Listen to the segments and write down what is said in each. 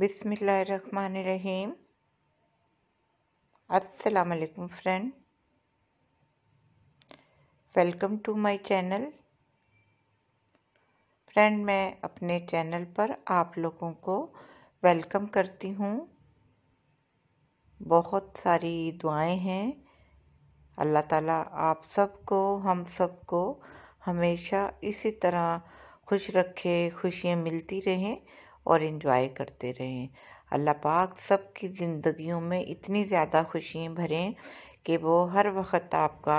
बिसमीम असलकम friend welcome to my channel friend मैं अपने चैनल पर आप लोगों को वेलकम करती हूँ बहुत सारी दुआएं हैं अल्लाह ताला आप सबको हम सबको हमेशा इसी तरह खुश रखे खुशियाँ मिलती रहें और इन्जॉय करते रहें अल्लाह पाक सबकी ज़िंदगियों में इतनी ज़्यादा खुशियाँ भरें कि वो हर वक्त आपका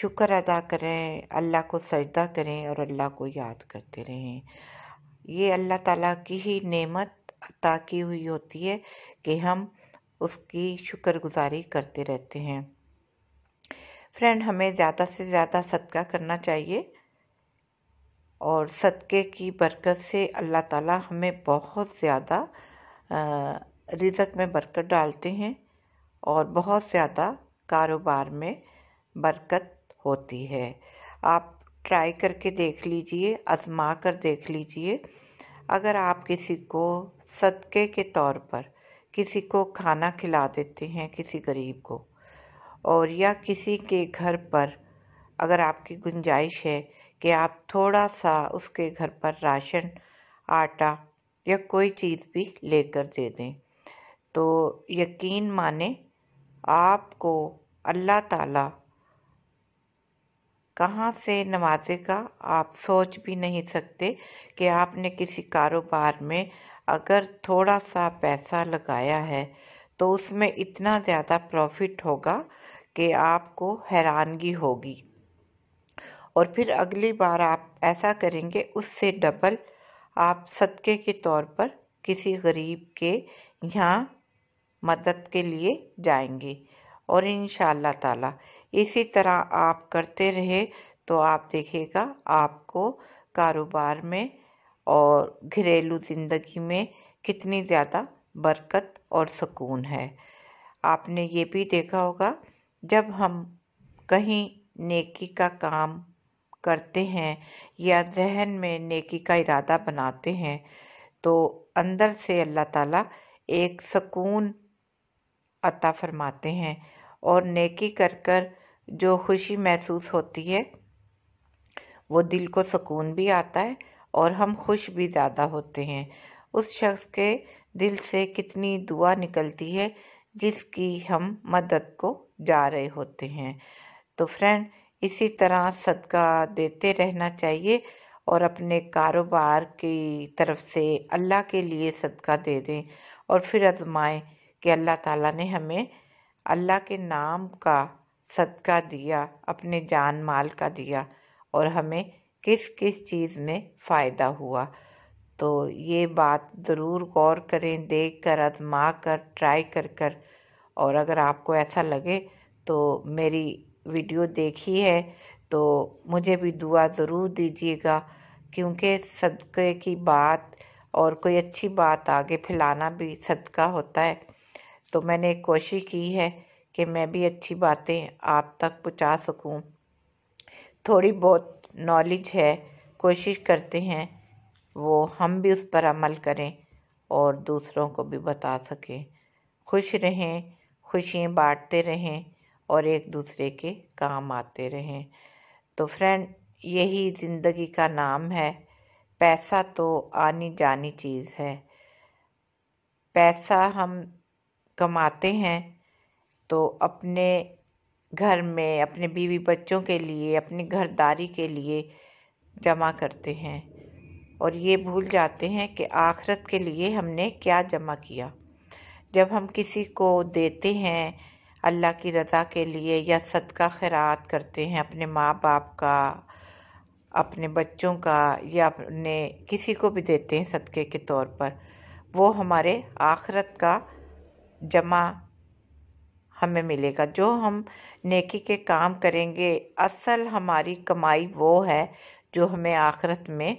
शुक्र अदा करें अल्लाह को सजदा करें और अल्लाह को याद करते रहें ये अल्लाह ताला की ही नेमत अता की हुई होती है कि हम उसकी शुक्रगुजारी करते रहते हैं फ्रेंड हमें ज़्यादा से ज़्यादा सदका करना चाहिए और सदक़े की बरकत से अल्लाह ताला हमें बहुत ज़्यादा रिज़क में बरकत डालते हैं और बहुत ज़्यादा कारोबार में बरकत होती है आप ट्राई करके देख लीजिए आजमा कर देख लीजिए अगर आप किसी को सदक़े के तौर पर किसी को खाना खिला देते हैं किसी गरीब को और या किसी के घर पर अगर आपकी गुंजाइश है कि आप थोड़ा सा उसके घर पर राशन आटा या कोई चीज़ भी लेकर दे दें तो यकीन माने आपको अल्लाह ताला कहाँ से नवाजेगा आप सोच भी नहीं सकते कि आपने किसी कारोबार में अगर थोड़ा सा पैसा लगाया है तो उसमें इतना ज़्यादा प्रॉफिट होगा कि आपको हैरानगी होगी और फिर अगली बार आप ऐसा करेंगे उससे डबल आप सदक़े के तौर पर किसी गरीब के यहाँ मदद के लिए जाएंगे और इन ताला इसी तरह आप करते रहे तो आप देखेगा आपको कारोबार में और घरेलू ज़िंदगी में कितनी ज़्यादा बरकत और सुकून है आपने ये भी देखा होगा जब हम कहीं नेकी का काम करते हैं या जहन में नेकी का इरादा बनाते हैं तो अंदर से अल्लाह ताला एक सकून अता फरमाते हैं और नेकी कर कर जो खुशी महसूस होती है वो दिल को सकून भी आता है और हम खुश भी ज़्यादा होते हैं उस शख्स के दिल से कितनी दुआ निकलती है जिसकी हम मदद को जा रहे होते हैं तो फ्रेंड इसी तरह सदका देते रहना चाहिए और अपने कारोबार की तरफ से अल्लाह के लिए सदका दे दें और फिर आजमाएं कि अल्लाह ताला ने हमें अल्लाह के नाम का सदका दिया अपने जान माल का दिया और हमें किस किस चीज़ में फ़ायदा हुआ तो ये बात ज़रूर गौर करें देख कर आजमा कर ट्राई कर कर और अगर आपको ऐसा लगे तो मेरी वीडियो देखी है तो मुझे भी दुआ ज़रूर दीजिएगा क्योंकि सदक़े की बात और कोई अच्छी बात आगे फैलाना भी सदका होता है तो मैंने कोशिश की है कि मैं भी अच्छी बातें आप तक पहुंचा सकूं थोड़ी बहुत नॉलेज है कोशिश करते हैं वो हम भी उस पर अमल करें और दूसरों को भी बता सकें खुश रहें खुशियाँ बांटते रहें और एक दूसरे के काम आते रहें तो फ्रेंड यही ज़िंदगी का नाम है पैसा तो आनी जानी चीज़ है पैसा हम कमाते हैं तो अपने घर में अपने बीवी बच्चों के लिए अपनी घरदारी के लिए जमा करते हैं और ये भूल जाते हैं कि आखरत के लिए हमने क्या जमा किया जब हम किसी को देते हैं अल्लाह की रज़ा के लिए या सदका खैरात करते हैं अपने माँ बाप का अपने बच्चों का या अपने किसी को भी देते हैं सदक़े के तौर पर वो हमारे आखरत का जमा हमें मिलेगा जो हम नेकी के काम करेंगे असल हमारी कमाई वो है जो हमें आखरत में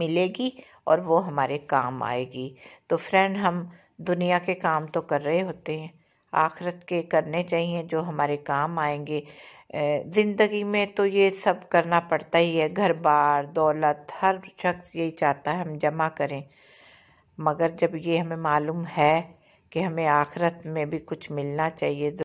मिलेगी और वो हमारे काम आएगी तो फ्रेंड हम दुनिया के काम तो कर रहे होते हैं आखरत के करने चाहिए जो हमारे काम आएंगे ज़िंदगी में तो ये सब करना पड़ता ही है घर बार दौलत हर शख्स यही चाहता है हम जमा करें मगर जब ये हमें मालूम है कि हमें आखरत में भी कुछ मिलना चाहिए